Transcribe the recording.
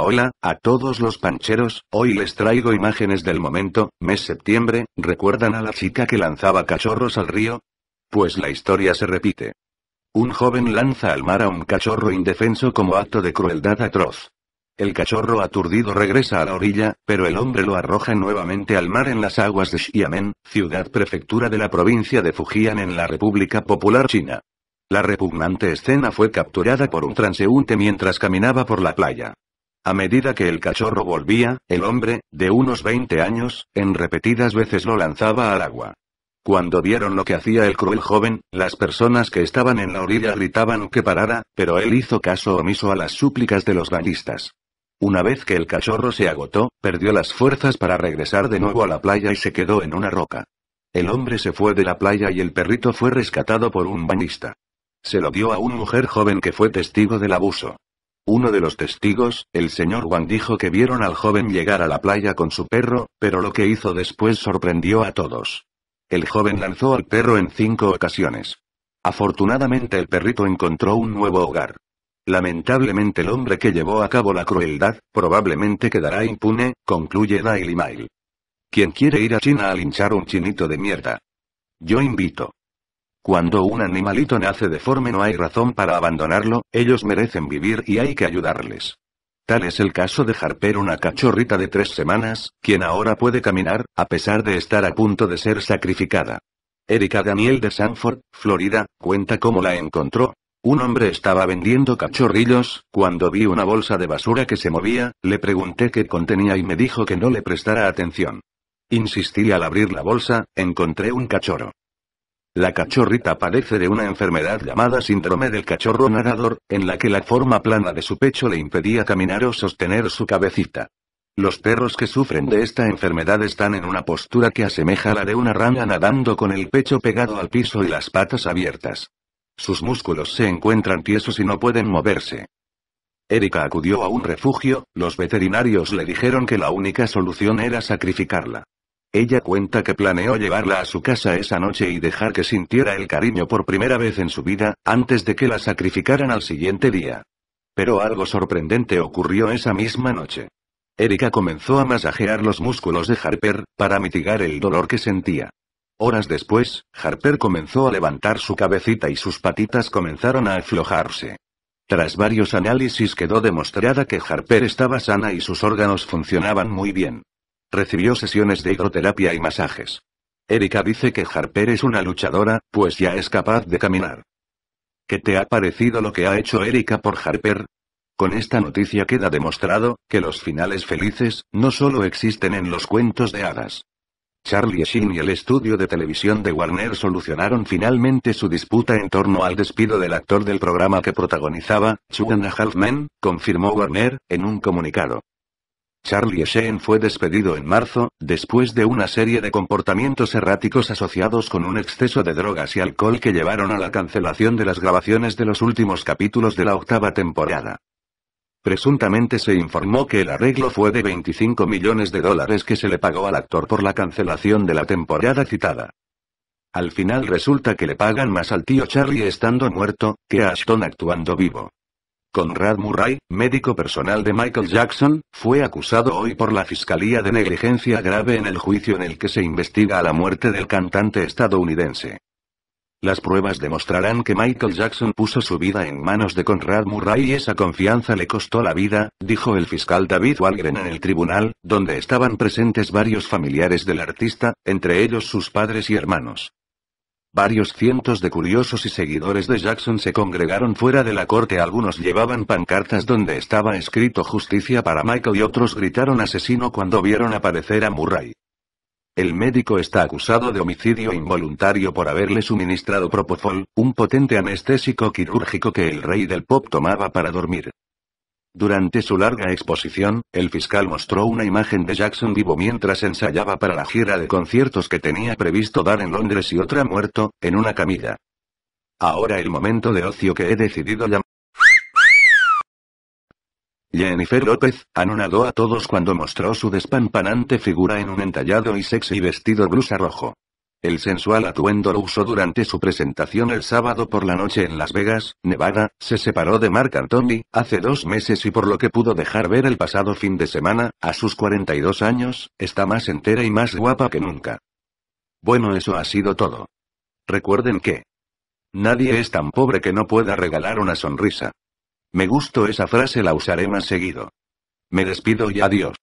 Hola, a todos los pancheros, hoy les traigo imágenes del momento, mes septiembre, ¿recuerdan a la chica que lanzaba cachorros al río? Pues la historia se repite. Un joven lanza al mar a un cachorro indefenso como acto de crueldad atroz. El cachorro aturdido regresa a la orilla, pero el hombre lo arroja nuevamente al mar en las aguas de Xiamen, ciudad prefectura de la provincia de Fujian en la República Popular China. La repugnante escena fue capturada por un transeúnte mientras caminaba por la playa. A medida que el cachorro volvía, el hombre, de unos 20 años, en repetidas veces lo lanzaba al agua. Cuando vieron lo que hacía el cruel joven, las personas que estaban en la orilla gritaban que parara, pero él hizo caso omiso a las súplicas de los bañistas. Una vez que el cachorro se agotó, perdió las fuerzas para regresar de nuevo a la playa y se quedó en una roca. El hombre se fue de la playa y el perrito fue rescatado por un bañista. Se lo dio a una mujer joven que fue testigo del abuso. Uno de los testigos, el señor Wang dijo que vieron al joven llegar a la playa con su perro, pero lo que hizo después sorprendió a todos. El joven lanzó al perro en cinco ocasiones. Afortunadamente el perrito encontró un nuevo hogar. Lamentablemente el hombre que llevó a cabo la crueldad, probablemente quedará impune, concluye Daily Mail. ¿Quién quiere ir a China a linchar un chinito de mierda? Yo invito. Cuando un animalito nace deforme no hay razón para abandonarlo, ellos merecen vivir y hay que ayudarles. Tal es el caso de Harper, una cachorrita de tres semanas, quien ahora puede caminar, a pesar de estar a punto de ser sacrificada. Erika Daniel de Sanford, Florida, cuenta cómo la encontró. Un hombre estaba vendiendo cachorrillos, cuando vi una bolsa de basura que se movía, le pregunté qué contenía y me dijo que no le prestara atención. Insistí al abrir la bolsa, encontré un cachorro. La cachorrita padece de una enfermedad llamada síndrome del cachorro nadador, en la que la forma plana de su pecho le impedía caminar o sostener su cabecita. Los perros que sufren de esta enfermedad están en una postura que asemeja a la de una rana nadando con el pecho pegado al piso y las patas abiertas. Sus músculos se encuentran tiesos y no pueden moverse. Erika acudió a un refugio, los veterinarios le dijeron que la única solución era sacrificarla. Ella cuenta que planeó llevarla a su casa esa noche y dejar que sintiera el cariño por primera vez en su vida, antes de que la sacrificaran al siguiente día. Pero algo sorprendente ocurrió esa misma noche. Erika comenzó a masajear los músculos de Harper, para mitigar el dolor que sentía. Horas después, Harper comenzó a levantar su cabecita y sus patitas comenzaron a aflojarse. Tras varios análisis quedó demostrada que Harper estaba sana y sus órganos funcionaban muy bien. Recibió sesiones de hidroterapia y masajes. Erika dice que Harper es una luchadora, pues ya es capaz de caminar. ¿Qué te ha parecido lo que ha hecho Erika por Harper? Con esta noticia queda demostrado que los finales felices no solo existen en los cuentos de hadas. Charlie Sheen y el estudio de televisión de Warner solucionaron finalmente su disputa en torno al despido del actor del programa que protagonizaba, Chuan Halfman, confirmó Warner, en un comunicado. Charlie Sheen fue despedido en marzo, después de una serie de comportamientos erráticos asociados con un exceso de drogas y alcohol que llevaron a la cancelación de las grabaciones de los últimos capítulos de la octava temporada. Presuntamente se informó que el arreglo fue de 25 millones de dólares que se le pagó al actor por la cancelación de la temporada citada. Al final resulta que le pagan más al tío Charlie estando muerto, que a Ashton actuando vivo. Conrad Murray, médico personal de Michael Jackson, fue acusado hoy por la Fiscalía de negligencia grave en el juicio en el que se investiga la muerte del cantante estadounidense. Las pruebas demostrarán que Michael Jackson puso su vida en manos de Conrad Murray y esa confianza le costó la vida, dijo el fiscal David Walgren en el tribunal, donde estaban presentes varios familiares del artista, entre ellos sus padres y hermanos. Varios cientos de curiosos y seguidores de Jackson se congregaron fuera de la corte. Algunos llevaban pancartas donde estaba escrito justicia para Michael y otros gritaron asesino cuando vieron aparecer a Murray. El médico está acusado de homicidio involuntario por haberle suministrado propofol, un potente anestésico quirúrgico que el rey del pop tomaba para dormir. Durante su larga exposición, el fiscal mostró una imagen de Jackson vivo mientras ensayaba para la gira de conciertos que tenía previsto dar en Londres y otra muerto, en una camilla. Ahora el momento de ocio que he decidido llamar. Jennifer López, anonadó a todos cuando mostró su despampanante figura en un entallado y sexy vestido blusa rojo. El sensual atuendo lo usó durante su presentación el sábado por la noche en Las Vegas, Nevada, se separó de Mark Anthony, hace dos meses y por lo que pudo dejar ver el pasado fin de semana, a sus 42 años, está más entera y más guapa que nunca. Bueno, eso ha sido todo. Recuerden que... Nadie es tan pobre que no pueda regalar una sonrisa. Me gustó esa frase, la usaré más seguido. Me despido y adiós.